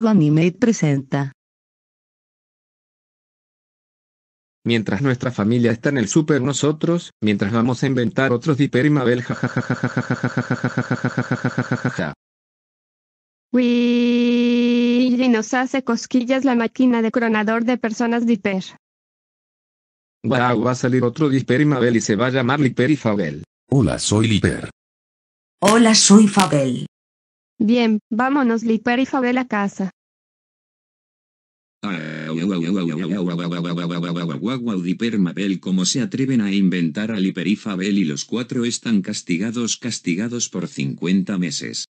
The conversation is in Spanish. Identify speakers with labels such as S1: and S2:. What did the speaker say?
S1: Animate presenta.
S2: Mientras nuestra familia está en el super nosotros, mientras vamos a inventar otros Dipper y Mabel jajajajajajajajajajajajajajajajaja.
S3: y nos hace cosquillas la máquina de coronador de personas Dipper.
S2: va a salir otro Dipper y Mabel y se va a llamar y Fabel. Hola, soy
S3: Hola, soy Fabel. Bien, vámonos y Fabel a casa.
S1: Mabel como se atreven a inventar a Liperifabel y los cuatro están castigados castigados por 50 meses.